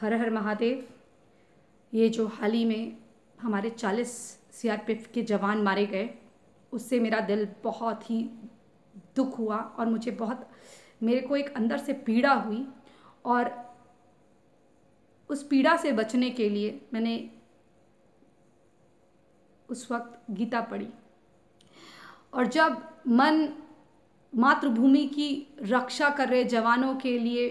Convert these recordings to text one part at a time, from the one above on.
हर हर महादेव ये जो हाल ही में हमारे 40 सीआरपीएफ के जवान मारे गए उससे मेरा दिल बहुत ही दुख हुआ और मुझे बहुत मेरे को एक अंदर से पीड़ा हुई और उस पीड़ा से बचने के लिए मैंने उस वक्त गीता पढ़ी और जब मन मातृभूमि की रक्षा कर रहे जवानों के लिए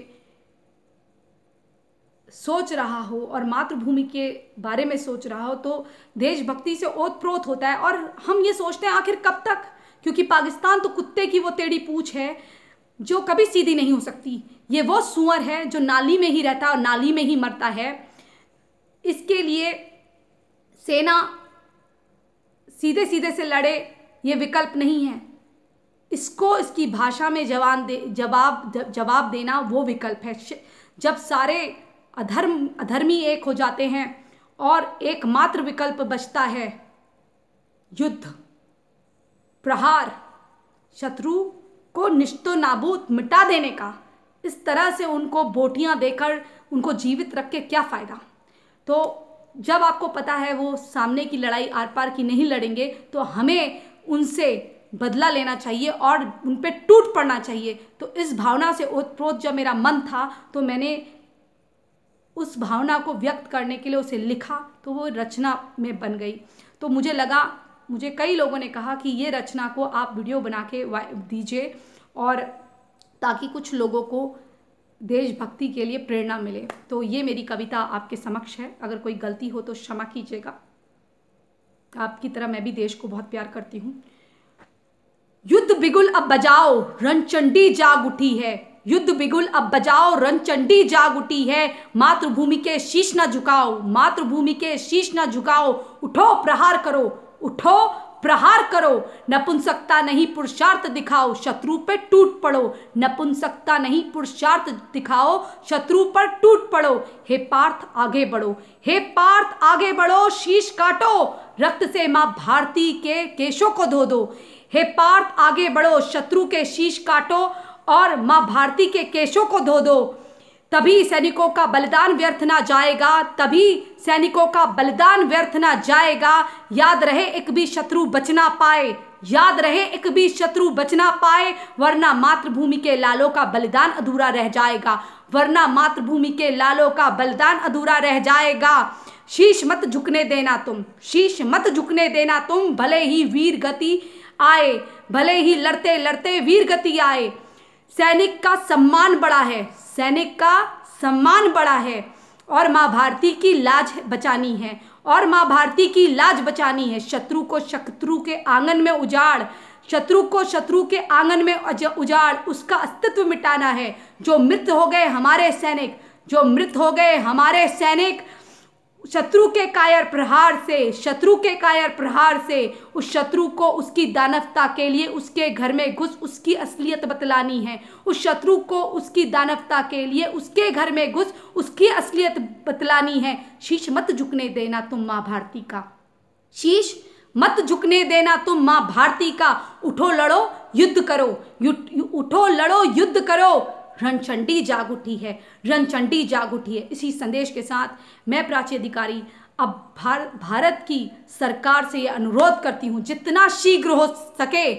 सोच रहा हो और मातृभूमि के बारे में सोच रहा हो तो देशभक्ति से ओतप्रोत होता है और हम ये सोचते हैं आखिर कब तक क्योंकि पाकिस्तान तो कुत्ते की वो टेढ़ी पूछ है जो कभी सीधी नहीं हो सकती ये वो सुअर है जो नाली में ही रहता है और नाली में ही मरता है इसके लिए सेना सीधे सीधे से लड़े ये विकल्प नहीं है इसको इसकी भाषा में जवान दे जवाब जवाब देना वो विकल्प है जब सारे अधर्म अधर्मी एक हो जाते हैं और एकमात्र विकल्प बचता है युद्ध प्रहार शत्रु को निश्तो नाबूद मिटा देने का इस तरह से उनको बोटियां देकर उनको जीवित रख के क्या फ़ायदा तो जब आपको पता है वो सामने की लड़ाई आर पार की नहीं लड़ेंगे तो हमें उनसे बदला लेना चाहिए और उन पर टूट पड़ना चाहिए तो इस भावना से ओतप्रोत जब मेरा मन था तो मैंने उस भावना को व्यक्त करने के लिए उसे लिखा तो वो रचना में बन गई तो मुझे लगा मुझे कई लोगों ने कहा कि ये रचना को आप वीडियो बना के दीजिए और ताकि कुछ लोगों को देशभक्ति के लिए प्रेरणा मिले तो ये मेरी कविता आपके समक्ष है अगर कोई गलती हो तो क्षमा कीजिएगा आपकी तरह मैं भी देश को बहुत प्यार करती हूँ युद्ध बिगुल अब बजाओ रणचंडी जाग उठी है युद्ध बिगुल अब बजाओ रणचंडी जाग उठी है मातृभूमि के शीश न झुकाओ मातृभूमि के शीश न झुकाओ उठो प्रहार करो उठो प्रहार करो नपुंसकता नहीं पुरुषार्थ दिखाओ शत्रु पे टूट पड़ो नपुंसकता नहीं पुरुषार्थ दिखाओ शत्रु पर टूट पड़ो हे पार्थ आगे बढ़ो हे पार्थ आगे बढ़ो शीश काटो रक्त से माँ भारती के केशों को धो दो हे पार्थ आगे बढ़ो शत्रु के शीश काटो और माँ भारती के केशों को धो दो तभी सैनिकों का बलिदान व्यर्थ ना जाएगा तभी सैनिकों का बलिदान व्यर्थ ना जाएगा याद रहे एक भी शत्रु बचना पाए याद रहे एक भी शत्रु बचना पाए वरना मातृभूमि के लालों का बलिदान अधूरा रह जाएगा वरना मातृभूमि के लालों का बलिदान अधूरा रह जाएगा शीश मत झुकने देना तुम शीश मत झुकने देना तुम भले ही वीर गति आए भले ही लड़ते लड़ते वीर गति आए सैनिक का सम्मान बड़ा है सैनिक का सम्मान बड़ा है और माँ भारती की लाज बचानी है और माँ भारती की लाज बचानी है शत्रु को शत्रु के आंगन में उजाड़ शत्रु को शत्रु के आंगन में उजाड़ उसका अस्तित्व मिटाना है जो मृत हो गए हमारे सैनिक जो मृत हो गए हमारे सैनिक शत्रु के कायर प्रहार से शत्रु के कायर प्रहार से उस शत्रु को उसकी दानवता के लिए उसके घर में घुस उसकी असलियत बतलानी है उस शत्रु को उसकी दानवता के लिए उसके घर में घुस उसकी असलियत बतलानी है शीश मत झुकने देना तुम माँ भारती का शीश मत झुकने देना तुम माँ भारती का उठो लड़ो युद्ध करो यु, यु, उठो लड़ो युद्ध करो रणचंडी जाग उठी है रणचंडी जाग उठी है इसी संदेश के साथ मैं प्राची अधिकारी अब भार, भारत की सरकार से यह अनुरोध करती हूँ जितना शीघ्र हो सके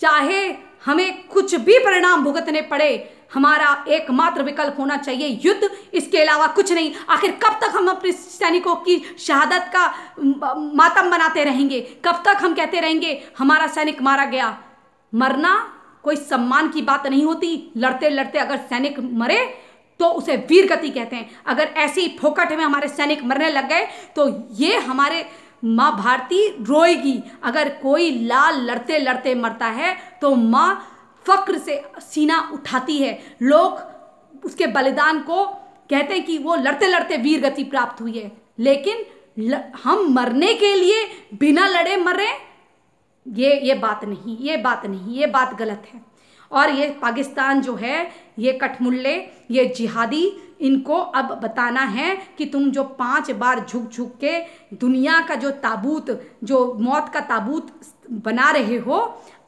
चाहे हमें कुछ भी परिणाम भुगतने पड़े हमारा एकमात्र विकल्प होना चाहिए युद्ध इसके अलावा कुछ नहीं आखिर कब तक हम अपने सैनिकों की शहादत का मातम बनाते रहेंगे कब तक हम कहते रहेंगे हमारा सैनिक मारा गया मरना कोई सम्मान की बात नहीं होती लड़ते लड़ते अगर सैनिक मरे तो उसे वीर गति कहते हैं अगर ऐसी फोकट में हमारे सैनिक मरने लग गए तो ये हमारे माँ भारती रोएगी अगर कोई लाल लड़ते लड़ते मरता है तो माँ फक्र से सीना उठाती है लोग उसके बलिदान को कहते हैं कि वो लड़ते लड़ते वीर गति प्राप्त हुई है लेकिन ल, हम मरने के लिए बिना लड़े मरें ये ये बात नहीं ये बात नहीं ये बात गलत है और ये पाकिस्तान जो है ये कठमुल्ले ये जिहादी इनको अब बताना है कि तुम जो पांच बार झुक झुक के दुनिया का जो ताबूत जो मौत का ताबूत बना रहे हो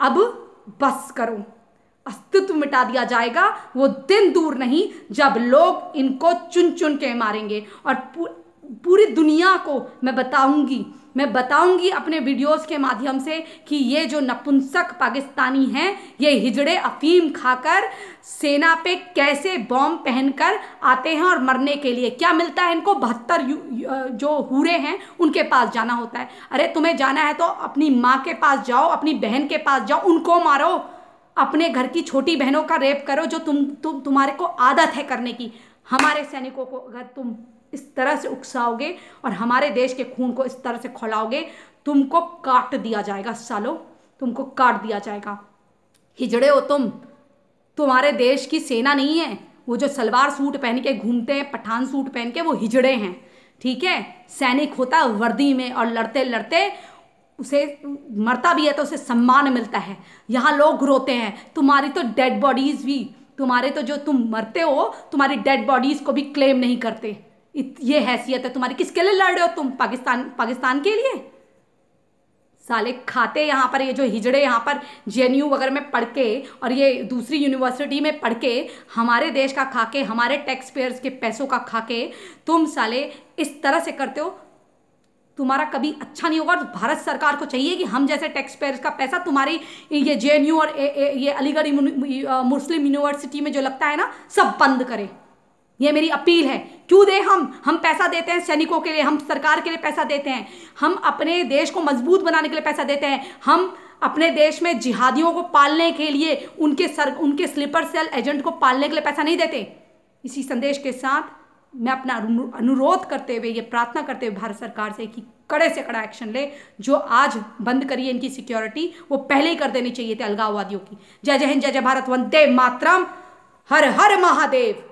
अब बस करो अस्तित्व मिटा दिया जाएगा वो दिन दूर नहीं जब लोग इनको चुन चुन के मारेंगे और पूरी दुनिया को मैं बताऊंगी मैं बताऊंगी अपने वीडियोस के माध्यम से कि ये जो नपुंसक पाकिस्तानी हैं ये हिजड़े अफीम खाकर सेना पे कैसे बॉम्ब पहनकर आते हैं और मरने के लिए क्या मिलता है इनको बहत्तर जो हूरे हैं उनके पास जाना होता है अरे तुम्हें जाना है तो अपनी माँ के पास जाओ अपनी बहन के पास जाओ उनको मारो अपने घर की छोटी बहनों का रेप करो जो तुम तुम तुम्हारे को आदत है करने की हमारे सैनिकों को अगर तुम इस तरह से उकसाओगे और हमारे देश के खून को इस तरह से खोलाओगे तुमको काट दिया जाएगा सालो तुमको काट दिया जाएगा हिजड़े हो तुम तुम्हारे देश की सेना नहीं है वो जो सलवार सूट पहन के घूमते हैं पठान सूट पहन के वो हिजड़े हैं ठीक है सैनिक होता वर्दी में और लड़ते लड़ते उसे मरता भी है तो उसे सम्मान मिलता है यहाँ लोग रोते हैं तुम्हारी तो डेड बॉडीज़ भी तुम्हारे तो जो तुम मरते हो तुम्हारी डेड बॉडीज़ को भी क्लेम नहीं करते ये हैसियत है तुम्हारी किसके लिए लड़ रहे हो तुम पाकिस्तान पाकिस्तान के लिए साले खाते यहाँ पर ये जो हिजड़े यहाँ पर जे वगैरह में पढ़ के और ये दूसरी यूनिवर्सिटी में पढ़ के हमारे देश का खा के हमारे टैक्स पेयर्स के पैसों का खा के तुम साले इस तरह से करते हो तुम्हारा कभी अच्छा नहीं होगा और भारत सरकार को चाहिए कि हम जैसे टैक्स पेयर्स का पैसा तुम्हारी ये जे और ए, ए, ये अलीगढ़ मुस्लिम यूनिवर्सिटी में जो लगता है ना सब बंद करें ये मेरी अपील है क्यों दे हम हम पैसा देते हैं सैनिकों के लिए हम सरकार के लिए पैसा देते हैं हम अपने देश को मजबूत बनाने के लिए पैसा देते हैं हम अपने देश में जिहादियों को पालने के लिए उनके सर उनके स्लीपर सेल एजेंट को पालने के लिए पैसा नहीं देते इसी संदेश के साथ मैं अपना अनुरोध करते हुए ये प्रार्थना करते हुए भारत सरकार से कि कड़े से कड़ा एक्शन ले जो आज बंद करिए इनकी सिक्योरिटी वो पहले ही कर देनी चाहिए थे अलगाववादियों की जय जय हिंद जय जय भारत वंदे मातरम हर हर महादेव